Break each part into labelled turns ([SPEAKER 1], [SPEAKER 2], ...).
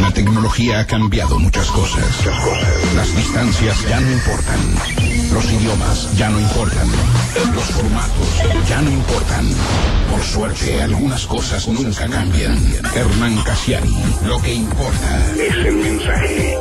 [SPEAKER 1] La tecnología ha cambiado muchas cosas. Las distancias ya no importan. Los idiomas ya no importan. Los formatos ya no importan. Por suerte, algunas cosas nunca cambian. Hernán Casiani, lo que importa es el mensaje.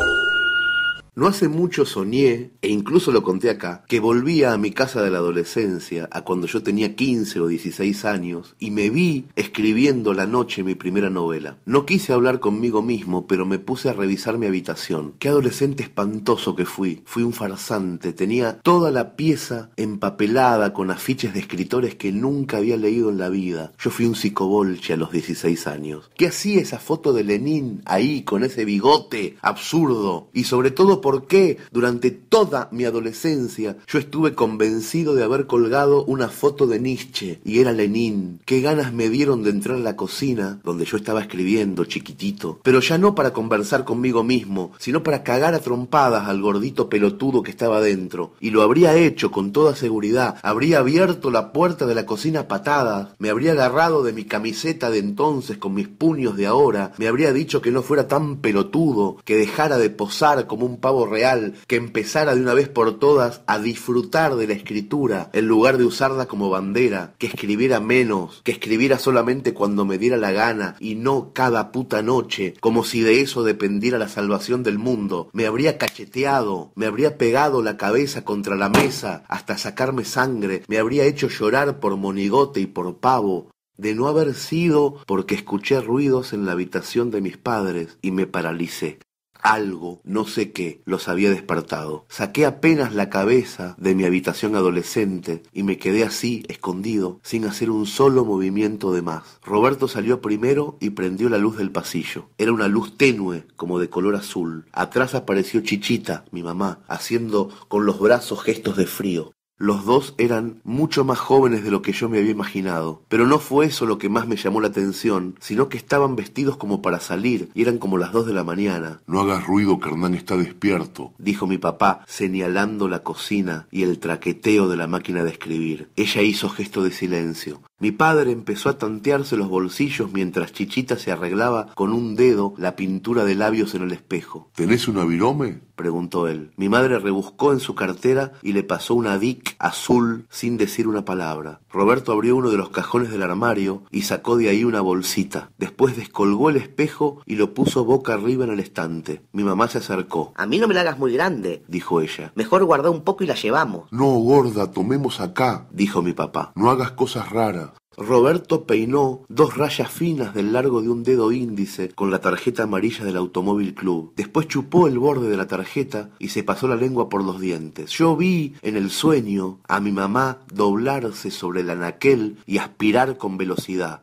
[SPEAKER 1] No hace mucho soñé, e incluso lo conté acá, que volvía a mi casa de la adolescencia, a cuando yo tenía 15 o 16 años, y me vi escribiendo la noche mi primera novela. No quise hablar conmigo mismo, pero me puse a revisar mi habitación. Qué adolescente espantoso que fui. Fui un farsante, tenía toda la pieza empapelada con afiches de escritores que nunca había leído en la vida. Yo fui un psicobolche a los 16 años. ¿Qué hacía esa foto de Lenin ahí con ese bigote absurdo? Y sobre todo por qué durante toda mi adolescencia yo estuve convencido de haber colgado una foto de Nietzsche y era Lenin. Qué ganas me dieron de entrar a la cocina donde yo estaba escribiendo chiquitito, pero ya no para conversar conmigo mismo, sino para cagar a trompadas al gordito pelotudo que estaba dentro. Y lo habría hecho con toda seguridad, habría abierto la puerta de la cocina a patadas, me habría agarrado de mi camiseta de entonces con mis puños de ahora, me habría dicho que no fuera tan pelotudo, que dejara de posar como un Real que empezara de una vez por todas a disfrutar de la escritura en lugar de usarla como bandera, que escribiera menos, que escribiera solamente cuando me diera la gana y no cada puta noche, como si de eso dependiera la salvación del mundo. Me habría cacheteado, me habría pegado la cabeza contra la mesa hasta sacarme sangre, me habría hecho llorar por monigote y por pavo, de no haber sido porque escuché ruidos en la habitación de mis padres y me paralicé algo, no sé qué, los había despertado. Saqué apenas la cabeza de mi habitación adolescente y me quedé así, escondido, sin hacer un solo movimiento de más. Roberto salió primero y prendió la luz del pasillo. Era una luz tenue, como de color azul. Atrás apareció Chichita, mi mamá, haciendo con los brazos gestos de frío. Los dos eran mucho más jóvenes de lo que yo me había imaginado, pero no fue eso lo que más me llamó la atención, sino que estaban vestidos como para salir y eran como las dos de la mañana. No hagas ruido que Hernán está despierto, dijo mi papá, señalando la cocina y el traqueteo de la máquina de escribir. Ella hizo gesto de silencio. Mi padre empezó a tantearse los bolsillos mientras Chichita se arreglaba con un dedo la pintura de labios en el espejo. ¿Tenés un avirome? preguntó él. Mi madre rebuscó en su cartera y le pasó una DIC azul sin decir una palabra. Roberto abrió uno de los cajones del armario y sacó de ahí una bolsita. Después descolgó el espejo y lo puso boca arriba en el estante. Mi mamá se acercó. A mí no me la hagas muy grande, dijo ella. Mejor guarda un poco y la llevamos. No, gorda, tomemos acá, dijo mi papá. No hagas cosas raras. Roberto peinó dos rayas finas del largo de un dedo índice con la tarjeta amarilla del Automóvil Club. Después chupó el borde de la tarjeta y se pasó la lengua por los dientes. Yo vi en el sueño a mi mamá doblarse sobre el anaquel y aspirar con velocidad.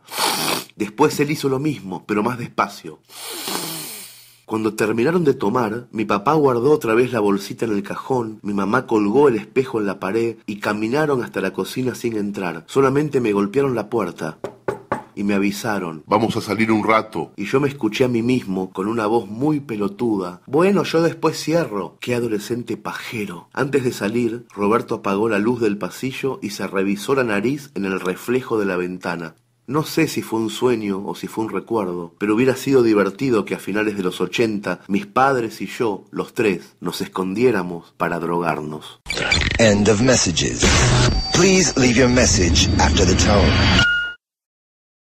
[SPEAKER 1] Después él hizo lo mismo, pero más despacio. Cuando terminaron de tomar, mi papá guardó otra vez la bolsita en el cajón, mi mamá colgó el espejo en la pared y caminaron hasta la cocina sin entrar. Solamente me golpearon la puerta y me avisaron. Vamos a salir un rato. Y yo me escuché a mí mismo con una voz muy pelotuda. Bueno, yo después cierro. Qué adolescente pajero. Antes de salir, Roberto apagó la luz del pasillo y se revisó la nariz en el reflejo de la ventana. No sé si fue un sueño o si fue un recuerdo, pero hubiera sido divertido que a finales de los 80 mis padres y yo, los tres, nos escondiéramos para drogarnos.